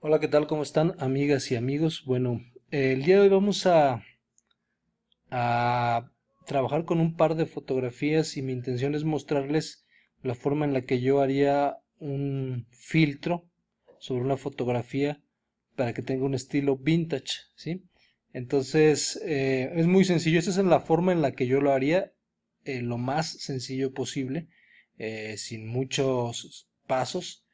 Hola, ¿qué tal? ¿Cómo están amigas y amigos? Bueno, eh, el día de hoy vamos a, a trabajar con un par de fotografías y mi intención es mostrarles la forma en la que yo haría un filtro sobre una fotografía para que tenga un estilo vintage, ¿sí? Entonces, eh, es muy sencillo, esa es la forma en la que yo lo haría, eh, lo más sencillo posible, sin muchos pasos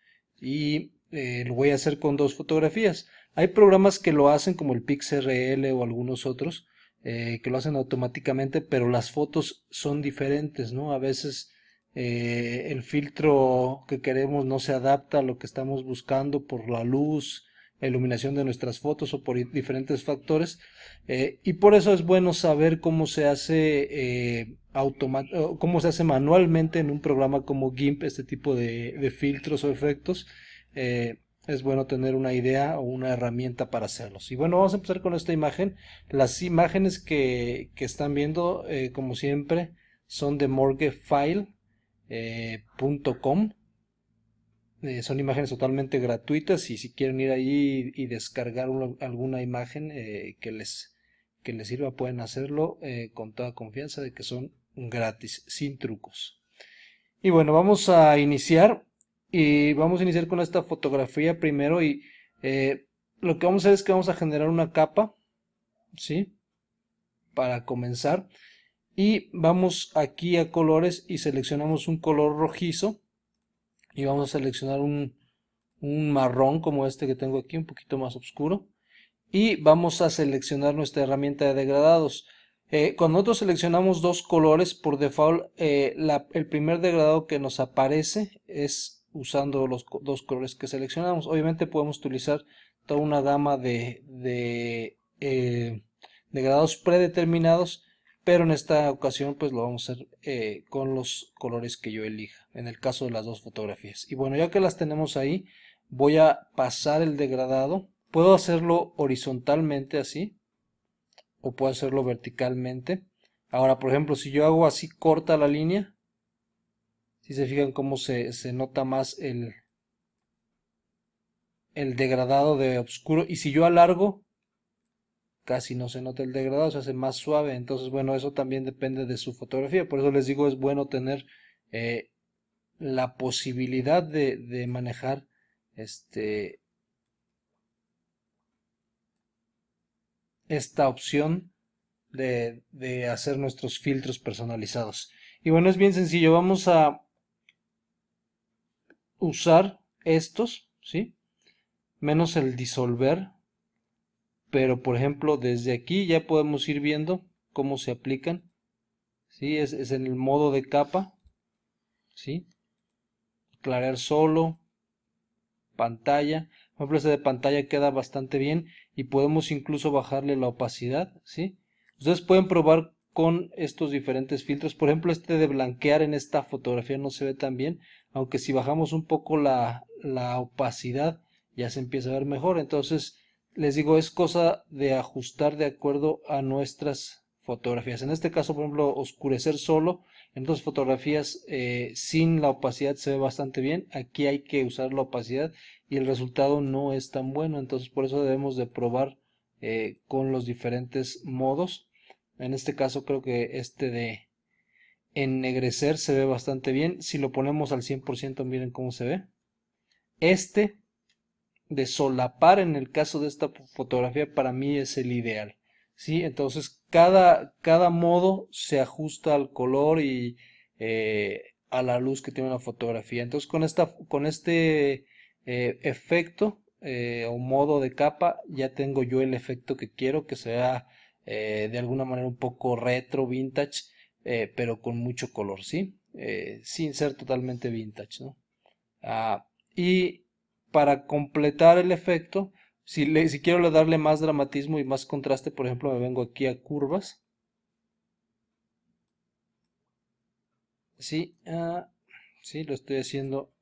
y eh, lo voy a hacer con dos fotografías. Hay programas que lo hacen como el PixRL o algunos otros eh, que lo hacen automáticamente, pero las fotos son diferentes, ¿no? A veces eh, el filtro que queremos no se adapta a lo que estamos buscando por la luz, la iluminación de nuestras fotos o por diferentes factores. y por eso es bueno saber cómo se hace cómo se hace manualmente en un programa como GIMP este tipo de filtros o efectos eh, es bueno tener una idea o una herramienta para hacerlos. Y bueno, vamos a empezar con esta imagen. Las imágenes que, están viendo, eh, como siempre, son de morguefile.com. Eh, son imágenes totalmente gratuitas y si quieren ir allí y, descargar alguna imagen que, les, que les sirva, pueden hacerlo con toda confianza de que son gratis, sin trucos. Y bueno, vamos a iniciar y vamos a iniciar con esta fotografía primero y eh, lo que vamos a hacer es que vamos a generar una capa, ¿sí? Para comenzar. Y vamos aquí a colores y seleccionamos un color rojizo. Y vamos a seleccionar un, marrón como este que tengo aquí, un poquito más oscuro. Y vamos a seleccionar nuestra herramienta de degradados. Eh, cuando nosotros seleccionamos dos colores, por default, eh, el primer degradado que nos aparece es usando los dos colores que seleccionamos. Obviamente podemos utilizar toda una gama de, de, eh, predeterminados, pero en esta ocasión pues lo vamos a hacer eh, con los colores que yo elija, en el caso de las dos fotografías. Y bueno, ya que las tenemos ahí, voy a pasar el degradado. Puedo hacerlo horizontalmente así, o puedo hacerlo verticalmente. Ahora, por ejemplo, si yo hago así corta la línea, si se fijan cómo se, se nota más el, el degradado de oscuro. Y si yo alargo, casi no se nota el degradado, se hace más suave. Entonces, bueno, eso también depende de su fotografía. Por eso les digo, es bueno tener eh, la posibilidad de, de, manejar este esta opción de, de hacer nuestros filtros personalizados. Y bueno, es bien sencillo. Vamos a usar estos, ¿sí? Menos el disolver. Pero por ejemplo, desde aquí ya podemos ir viendo cómo se aplican. ¿Sí? Es, en el modo de capa. ¿Sí? solo. Pantalla. Por ejemplo, de pantalla queda bastante bien. Y podemos incluso bajarle la opacidad. ¿Sí? Ustedes pueden probar con estos diferentes filtros. Por ejemplo, este de blanquear en esta fotografía no se ve tan bien, aunque si bajamos un poco la, opacidad ya se empieza a ver mejor. Entonces, les digo, es cosa de ajustar de acuerdo a nuestras fotografías. En este caso, por ejemplo, oscurecer solo. En dos fotografías eh, sin la opacidad se ve bastante bien. Aquí hay que usar la opacidad y el resultado no es tan bueno. Entonces, por eso debemos de probar eh, con los diferentes modos en este caso creo que este de ennegrecer se ve bastante bien. Si lo ponemos al 100% miren cómo se ve. Este de solapar en el caso de esta fotografía para mí es el ideal. ¿sí? Entonces cada, cada modo se ajusta al color y eh, a la luz que tiene una fotografía. Entonces con, esta, con este eh, efecto eh, o modo de capa ya tengo yo el efecto que quiero que sea eh, de alguna manera un poco retro, vintage, eh, pero con mucho color, ¿sí? Eh, sin ser totalmente vintage, ah, y para completar el efecto, si, si quiero darle más dramatismo y más contraste, por ejemplo, me vengo aquí a curvas. Sí, ah, sí, lo estoy haciendo.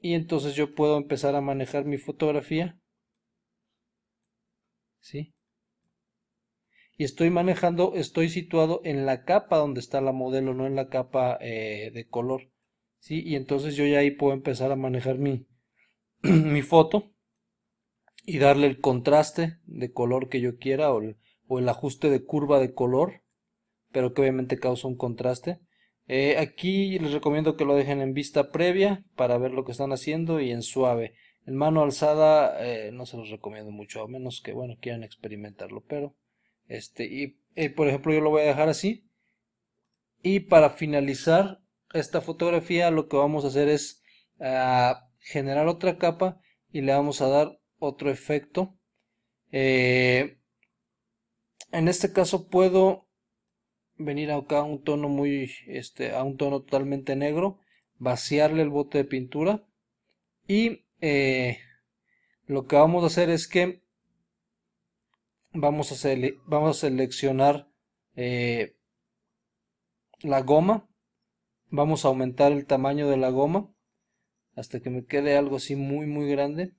Y entonces yo puedo empezar a manejar mi fotografía ¿sí? Y estoy manejando, estoy situado en la capa donde está la modelo, no en la capa eh, de color, ¿sí? Y entonces yo ya ahí puedo empezar a manejar mi, mi foto y darle el contraste de color que yo quiera o el, ajuste de curva de color, pero que obviamente causa un contraste. Eh, aquí les recomiendo que lo dejen en vista previa para ver lo que están haciendo y en suave. En mano alzada eh, no se los recomiendo mucho, a menos que, bueno, quieran experimentarlo, pero, este, y por ejemplo yo lo voy a dejar así. Y para finalizar esta fotografía lo que vamos a hacer es a ah, generar otra capa y le vamos a dar otro efecto. Eh, en este caso puedo venir acá a un tono muy, este, a un tono totalmente negro, vaciarle el bote de pintura y eh, lo que vamos a hacer es que vamos a, vamos a seleccionar eh, la goma vamos a aumentar el tamaño de la goma hasta que me quede algo así muy muy grande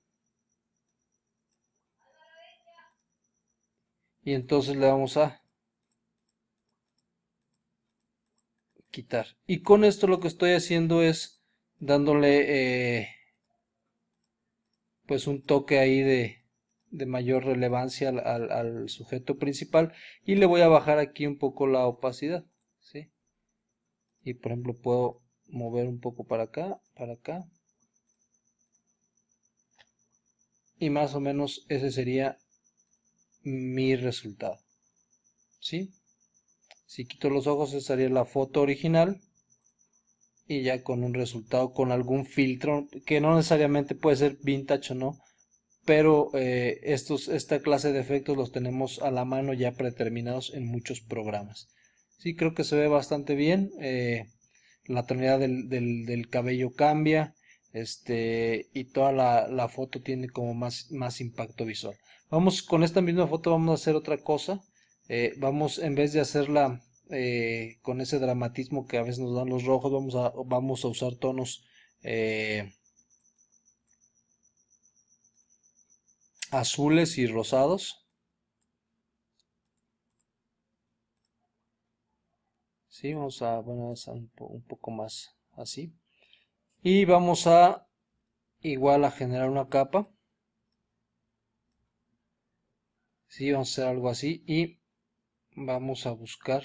y entonces le vamos a quitar y con esto lo que estoy haciendo es dándole eh, pues un toque ahí de, mayor relevancia al, sujeto principal y le voy a bajar aquí un poco la opacidad ¿sí? y por ejemplo puedo mover un poco para acá para acá y más o menos ese sería mi resultado si quito los ojos esa sería la foto original y ya con un resultado con algún filtro que no necesariamente puede ser vintage o no pero eh, esta clase de efectos los tenemos a la mano ya predeterminados en muchos programas sí creo que se ve bastante bien eh, la tonalidad del, cabello cambia este y toda la, foto tiene como más, más impacto visual vamos con esta misma foto vamos a hacer otra cosa eh, vamos en vez de hacerla eh, con ese dramatismo que a veces nos dan los rojos, vamos a, vamos a usar tonos eh, azules y rosados. Sí, vamos a, bueno, un, poco más así. Y vamos a igual a generar una capa. Sí, vamos a hacer algo así y vamos a buscar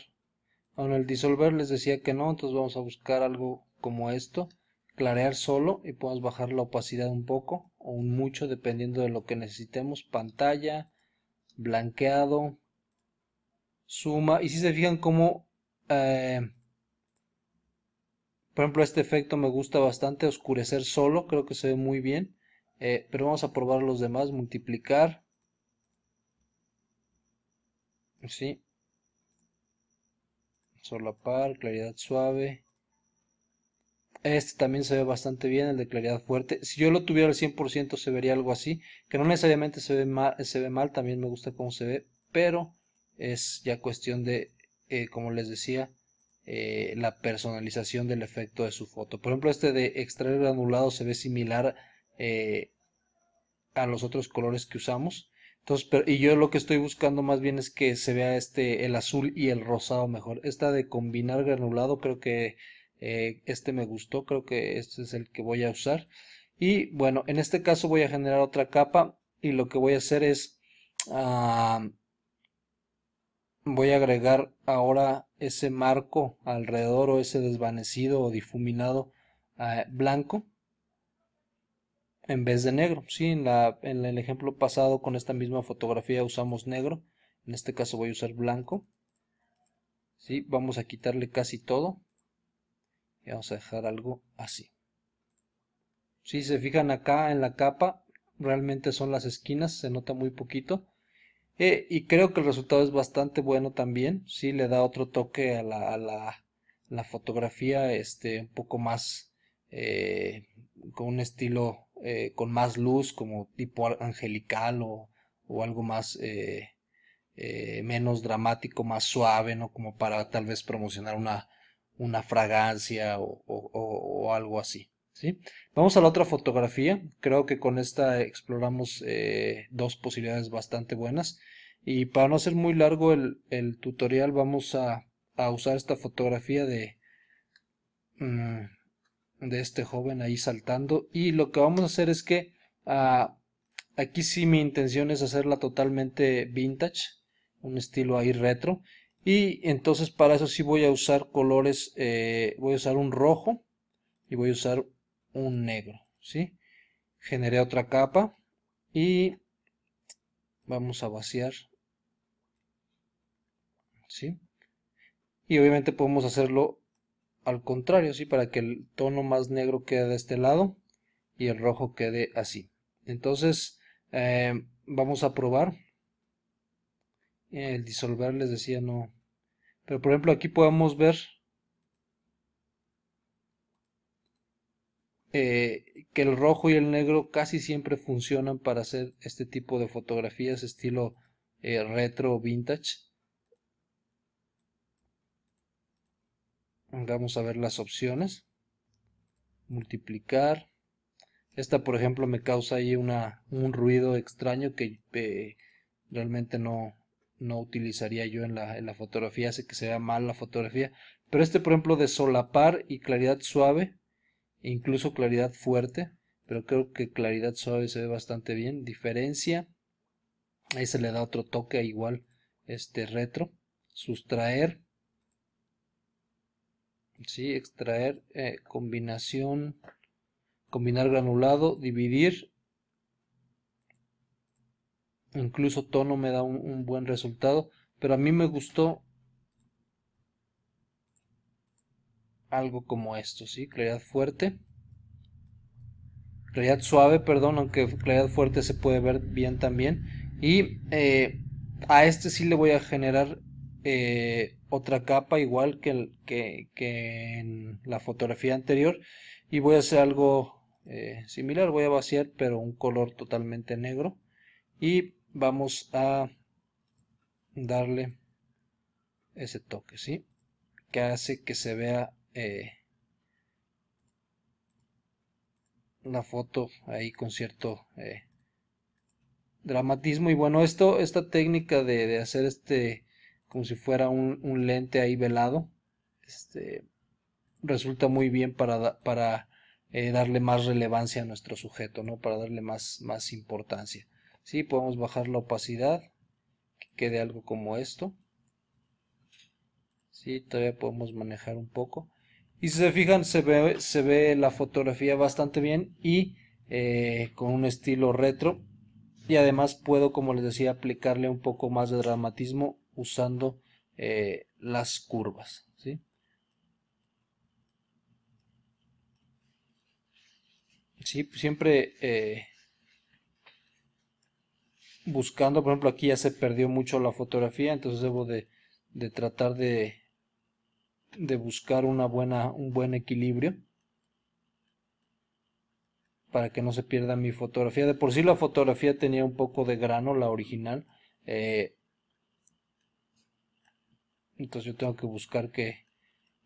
bueno el disolver les decía que no, entonces vamos a buscar algo como esto, clarear solo y podemos bajar la opacidad un poco o un mucho dependiendo de lo que necesitemos, pantalla, blanqueado, suma y si se fijan como eh, por ejemplo este efecto me gusta bastante, oscurecer solo, creo que se ve muy bien, eh, pero vamos a probar los demás, multiplicar, sí, solapar, claridad suave. Este también se ve bastante bien, el de claridad fuerte. Si yo lo tuviera al 100% se vería algo así, que no necesariamente se ve mal, se ve también me gusta cómo se ve, pero es ya cuestión de, eh, como les decía, eh, la personalización del efecto de su foto. Por ejemplo, este de extraer granulado se ve similar eh, a los otros colores que usamos pero, y yo lo que estoy buscando más bien es que se vea este, el azul y el rosado mejor. Esta de combinar granulado, creo que eh, este me gustó, creo que este es el que voy a usar. Y bueno, en este caso voy a generar otra capa y lo que voy a hacer es, ah, voy a agregar ahora ese marco alrededor o ese desvanecido o difuminado ah, blanco en vez de negro. Sí, en, la, en el ejemplo pasado con esta misma fotografía usamos negro. En este caso voy a usar blanco. Sí, vamos a quitarle casi todo. Y vamos a dejar algo así. Si se fijan acá en la capa, realmente son las esquinas, se nota muy poquito. Eh, y creo que el resultado es bastante bueno también. Sí, le da otro toque a la, fotografía, este, un poco más eh, con un estilo eh, con más luz, como tipo angelical o, o algo más eh, eh, menos dramático, más suave, ¿no? Como para tal vez promocionar una, una fragancia o, algo así. ¿sí? Vamos a la otra fotografía. Creo que con esta exploramos dos posibilidades bastante buenas. Y para no hacer muy largo el, tutorial, vamos a, usar esta fotografía de... Mm, de este joven ahí saltando. Y lo que vamos a hacer es que ah, aquí sí mi intención es hacerla totalmente vintage, un estilo ahí retro. Y entonces para eso sí voy a usar colores, eh, voy a usar un rojo y voy a usar un negro, ¿sí? Generé otra capa y vamos a vaciar, ¿sí? Y obviamente podemos hacerlo al contrario, sí, para que el tono más negro quede de este lado y el rojo quede así. Entonces, eh, vamos a probar. El disolver les decía no. Pero por ejemplo aquí podemos ver eh, que el rojo y el negro casi siempre funcionan para hacer este tipo de fotografías estilo eh, retro vintage Vamos a ver las opciones. Multiplicar. Esta, por ejemplo, me causa ahí un ruido extraño que eh, realmente no, no utilizaría yo en la, en la fotografía. Hace que se vea mal la fotografía. Pero este, por ejemplo, de solapar y claridad suave, e incluso claridad fuerte, pero creo que claridad suave se ve bastante bien. Diferencia. Ahí se le da otro toque igual este retro. Sustraer si extraer, eh, combinación, combinar granulado, dividir. Incluso tono me da un, buen resultado, pero a mí me gustó algo como esto, ¿sí? Claridad fuerte. Claridad suave, perdón, aunque claridad fuerte se puede ver bien también. Y eh, a este sí le voy a generar eh, otra capa igual que, que, en la fotografía anterior y voy a hacer algo eh, similar voy a vaciar pero un color totalmente negro y vamos a darle ese toque sí que hace que se vea eh, la foto ahí con cierto eh, dramatismo y bueno esto esta técnica de hacer este como si fuera un, lente ahí velado. Este, resulta muy bien para, para eh, darle más relevancia a nuestro sujeto, ¿no? Para darle más, más importancia. Sí, podemos bajar la opacidad, que quede algo como esto. Sí, todavía podemos manejar un poco. Y si se fijan, se ve, se ve la fotografía bastante bien y eh, con un estilo retro. Y además puedo, como les decía, aplicarle un poco más de dramatismo usando eh, las curvas. ¿sí? Sí, siempre eh, buscando, por ejemplo, aquí ya se perdió mucho la fotografía, entonces debo de, de tratar de, de buscar una buena, un buen equilibrio para que no se pierda mi fotografía. De por sí la fotografía tenía un poco de grano, la original. Eh, entonces yo tengo que buscar que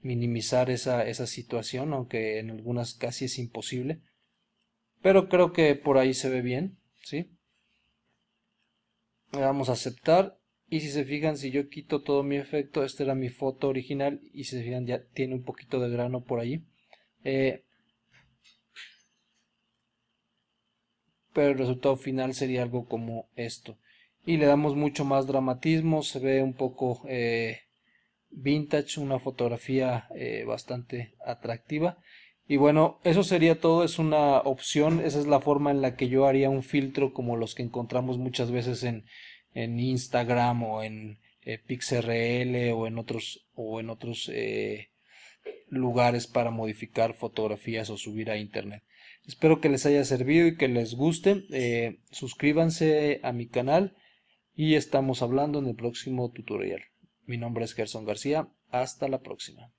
minimizar esa, situación, aunque en algunas casi es imposible. Pero creo que por ahí se ve bien, ¿sí? Le damos a aceptar. Y si se fijan, si yo quito todo mi efecto, esta era mi foto original. Y si se fijan, ya tiene un poquito de grano por ahí. Eh, pero el resultado final sería algo como esto. Y le damos mucho más dramatismo, se ve un poco eh, vintage, una fotografía eh, bastante atractiva. Y bueno, eso sería todo, es una opción, esa es la forma en la que yo haría un filtro como los que encontramos muchas veces en, en Instagram o en eh, PixRL o en otros, o en otros eh, lugares para modificar fotografías o subir a internet. Espero que les haya servido y que les guste. suscríbanse a mi canal y estamos hablando en el próximo tutorial. Mi nombre es Gerson García. Hasta la próxima.